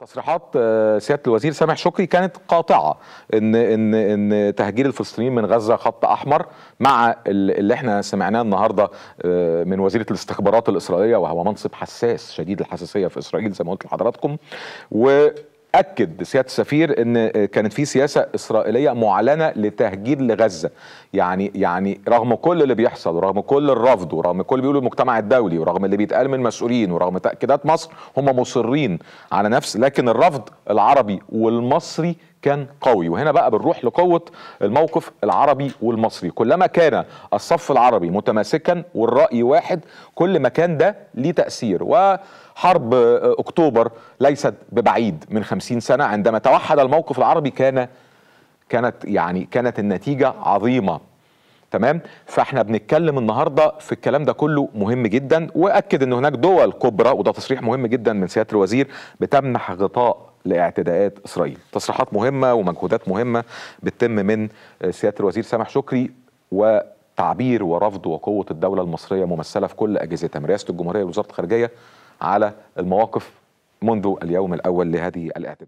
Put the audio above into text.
تصريحات آه، سياده الوزير سامح شكري كانت قاطعه ان ان ان تهجير الفلسطينيين من غزه خط احمر مع اللي احنا سمعناه النهارده آه، من وزيره الاستخبارات الاسرائيليه وهو منصب حساس شديد الحساسيه في اسرائيل زي ما قلت لحضراتكم و اكد سياده السفير ان كانت في سياسه اسرائيليه معلنه لتهجير لغزه يعني يعني رغم كل اللي بيحصل ورغم كل الرفض ورغم كل اللي بيقوله المجتمع الدولي ورغم اللي بيتقال من المسؤولين ورغم تاكيدات مصر هم مصرين على نفس لكن الرفض العربي والمصري كان قوي وهنا بقى بنروح لقوة الموقف العربي والمصري كلما كان الصف العربي متماسكا والرأي واحد كل ما كان ده ليه تأثير وحرب أكتوبر ليست ببعيد من خمسين سنة عندما توحد الموقف العربي كان كانت يعني كانت النتيجة عظيمة تمام فاحنا بنتكلم النهارده في الكلام ده كله مهم جدا واكد ان هناك دول كبرى وده تصريح مهم جدا من سياده الوزير بتمنح غطاء لاعتداءات اسرائيل تصريحات مهمه ومجهودات مهمه بتتم من سياده الوزير سامح شكري وتعبير ورفض وقوه الدوله المصريه ممثله في كل اجهزتها من رئاسه الجمهوريه لوزارة الخارجيه على المواقف منذ اليوم الاول لهذه الاعتداءات